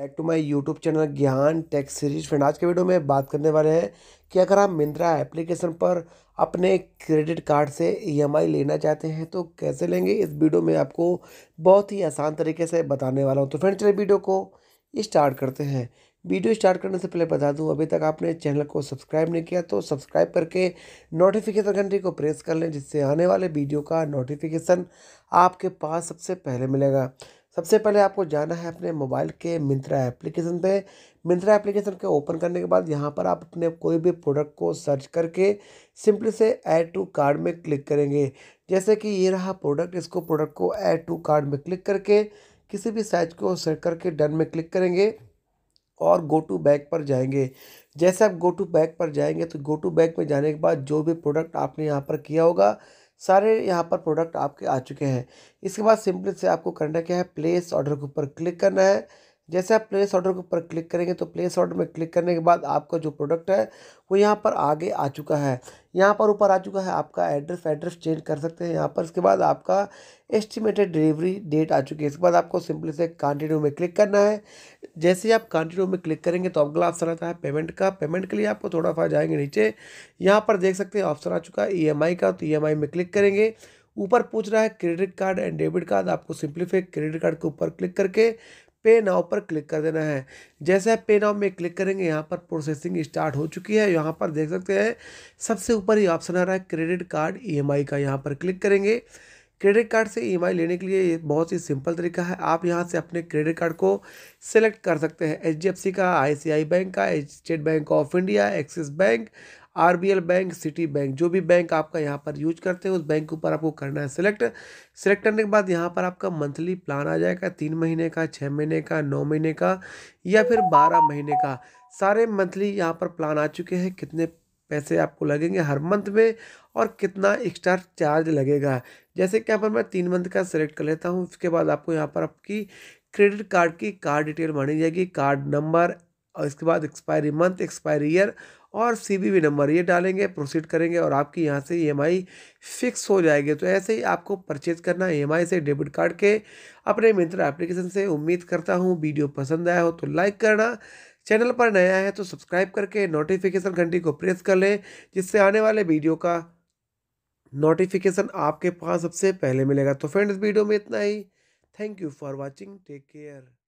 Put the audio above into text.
back to my YouTube channel Gyan tech series friend आज के video में बात करने वाले हैं कि अगर आप मिंत्रा एप्लीकेशन पर अपने क्रेडिट कार्ड से ईएमआई e लेना चाहते हैं तो कैसे लेंगे इस वीडियो में आपको बहुत ही आसान तरीके से बताने वाला हूं तो फ्रेंड चलिए वीडियो को स्टार्ट करते हैं वीडियो स्टार्ट करने से पहले बता दूँ अभी तक आपने चैनल को सब्सक्राइब नहीं किया तो सब्सक्राइब करके नोटिफिकेशन घंटी को प्रेस कर लें जिससे आने वाले वीडियो का नोटिफिकेशन आपके पास सबसे पहले मिलेगा सबसे पहले आपको जाना है अपने मोबाइल के मिंत्रा एप्लीकेशन पे मिंत्रा एप्लीकेशन के ओपन करने के बाद यहाँ पर आप अपने कोई भी प्रोडक्ट को सर्च करके सिंपली से ऐड टू कार्ड में क्लिक करेंगे जैसे कि ये रहा प्रोडक्ट इसको प्रोडक्ट को ऐड टू कार्ड में क्लिक करके किसी भी साइज को सेट करके डन में क्लिक करेंगे और गो टू बैग पर जाएंगे जैसे आप गो टू बैग पर जाएंगे तो गो टू बैग में जाने के बाद जो भी प्रोडक्ट आपने यहाँ पर किया होगा सारे यहाँ पर प्रोडक्ट आपके आ चुके हैं इसके बाद सिंपली से आपको करना क्या है प्लेस ऑर्डर के ऊपर क्लिक करना है जैसे आप प्लेस ऑर्डर के ऊपर क्लिक करेंगे तो प्लेस ऑर्डर में क्लिक करने के बाद आपका जो प्रोडक्ट है वो यहाँ पर आगे आ चुका है यहाँ पर ऊपर आ चुका है आपका एड्रेस एड्रेस चेंज कर सकते हैं यहाँ पर इसके बाद आपका एस्टिमेटेड डिलीवरी डेट आ चुकी है इसके बाद आपको सिंपली से कंटिन्यू में क्लिक करना है जैसे ही आप कंटिन्यू में क्लिक करेंगे तो अगला ऑप्शन आता है पेमेंट का पेमेंट के लिए आपको थोड़ा सा जाएंगे नीचे यहाँ पर देख सकते हैं ऑप्शन आ चुका है ई का तो ई में क्लिक करेंगे ऊपर पूछ रहा है credit card and debit card आपको सिंपलीफाई क्रेडिट कार्ड के ऊपर क्लिक करके पे नाव पर क्लिक कर देना है जैसे आप पे नाव में क्लिक करेंगे यहाँ पर प्रोसेसिंग स्टार्ट हो चुकी है यहाँ पर देख सकते हैं सबसे ऊपर ही ऑप्शन आ रहा है क्रेडिट कार्ड ई e का यहाँ पर क्लिक करेंगे क्रेडिट कार्ड से ई e लेने के लिए ये बहुत ही सिंपल तरीका है आप यहाँ से अपने क्रेडिट कार्ड को सिलेक्ट कर सकते हैं एच का आई बैंक का State Bank of India Axis bank RBL bank Citi bank जो भी बैंक आपका यहाँ पर यूज करते हैं उस बैंक के ऊपर आपको करना है सिलेक्ट सिलेक्ट करने के बाद यहाँ पर आपका मंथली प्लान आ जाएगा तीन महीने का छः महीने का नौ महीने का या फिर बारह महीने का सारे मंथली यहाँ पर प्लान आ चुके हैं कितने पैसे आपको लगेंगे हर मंथ में और कितना एक्स्ट्रा चार्ज लगेगा जैसे कि यहाँ पर मैं तीन मंथ का सिलेक्ट कर लेता हूँ उसके बाद आपको यहाँ पर आपकी क्रेडिट कार्ड की कार्ड डिटेल मानी जाएगी कार्ड नंबर और इसके बाद एक्सपायरी मंथ एक्सपायरी ईयर और सी बी नंबर ये डालेंगे प्रोसीड करेंगे और आपकी यहाँ से ई e फिक्स हो जाएगी तो ऐसे ही आपको परचेज करना ई e से डेबिट कार्ड के अपने मिंत्र एप्लीकेशन से उम्मीद करता हूँ वीडियो पसंद आया हो तो लाइक करना चैनल पर नया है तो सब्सक्राइब करके नोटिफिकेशन घंटी को प्रेस कर लें जिससे आने वाले वीडियो का नोटिफिकेशन आपके पास सबसे पहले मिलेगा तो फ्रेंड्स वीडियो में इतना ही thank you for watching take care